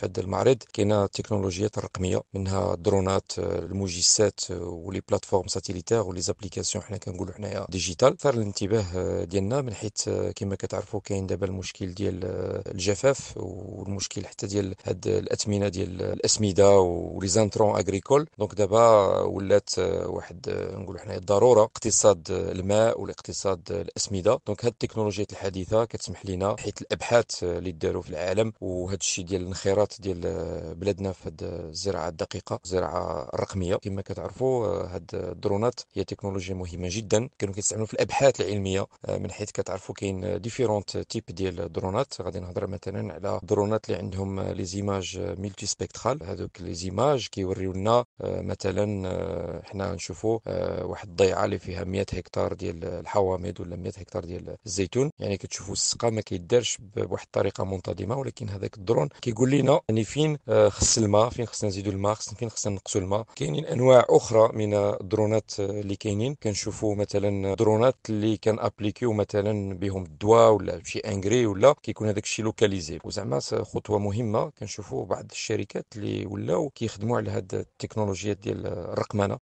في هذا المعرض كاينه التكنولوجيات الرقميه منها الدرونات آه، المجسات آه، ولي بلاتفورم ساتيليتير ولي زابليكاسيون حنا كنقولوا حنايا ديجيتال ثار الانتباه آه، ديالنا من حيث كما كتعرفوا كاين دابا المشكل ديال الجفاف والمشكل حتى ديال هاد الاثمنه ديال الاسمده ولي زانترون اغريكول دونك دابا ولات واحد نقولوا حنايا الضروره اقتصاد الماء والاقتصاد الاسمده دونك هاد التكنولوجيات الحديثه كتسمح لينا حيت الابحاث اللي داروا في العالم وهذا الشيء ديال الانخراط الخبرات ديال آه، بلادنا في هذه آه، الزراعه الدقيقه الزراعه الرقميه كما كتعرفوا آه، هاد الدرونات هي تكنولوجيا مهمه جدا كانوا كيستعملوا في الابحاث العلميه من حيث كتعرفوا كاين ديفيرونت تيب ديال الدرونات غادي نهضر مثلا على درونات اللي عندهم لي زيماج ملتي سبيكترال هذوك لي زيماج كيوريو لنا مثلا حنا نشوفوا واحد الضيعه اللي فيها 100 هكتار ديال الحوامض ولا 100 هكتار ديال الزيتون يعني كتشوفوا السقا ما كيدارش بواحد الطريقه منتظمه ولكن هذاك الدرون كيقول لنا يعني فين آه، خص الماء فين خصنا نزيدوا الماء خصنا فين خصنا نقصوا الماء كاينين انواع اخرى من الدرونات آه، اللي كاينين كنشوفوا مثلا درونات اللي كان ابليكيو مثلا بهم الدواء ولا شي انغري ولا كيكون هذاك الشيء لوكاليزي وزعما خطوه مهمه كنشوفوا بعض الشركات اللي ولاو كيخدموا على هاد التكنولوجيات ديال الرقمنه